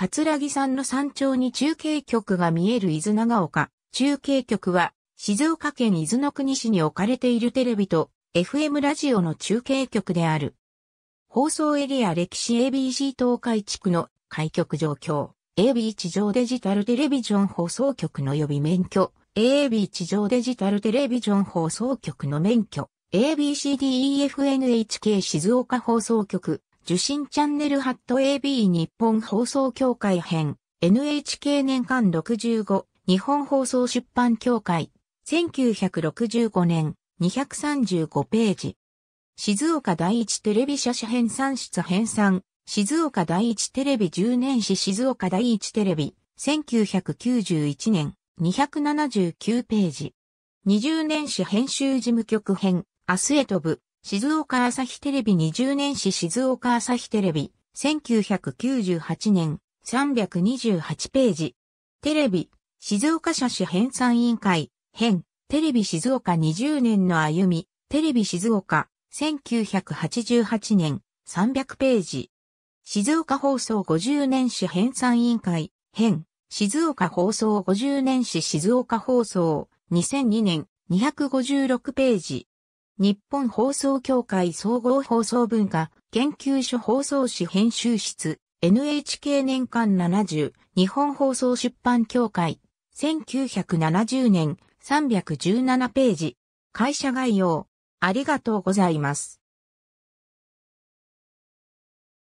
桂木山の山頂に中継局が見える伊豆長岡。中継局は、静岡県伊豆の国市に置かれているテレビと FM ラジオの中継局である。放送エリア歴史 ABC 東海地区の開局状況。AB 地上デジタルテレビジョン放送局の予備免許。AB 地上デジタルテレビジョン放送局の免許。ABCDEFNHK 静岡放送局。受信チャンネルハット AB 日本放送協会編 NHK 年間65日本放送出版協会1965年235ページ静岡第一テレビ社社編3室編3静岡第一テレビ10年史静岡第一テレビ1991年279ページ20年史編集事務局編明日へ飛ぶ静岡朝日テレビ20年史静岡朝日テレビ、1998年、328ページ。テレビ、静岡社市編纂委員会、編、テレビ静岡20年の歩み、テレビ静岡、1988年、300ページ。静岡放送50年史編纂委員会、編、静岡放送50年史静岡放送、2002年、256ページ。日本放送協会総合放送文化研究所放送誌編集室 NHK 年間70日本放送出版協会1970年317ページ会社概要ありがとうございます。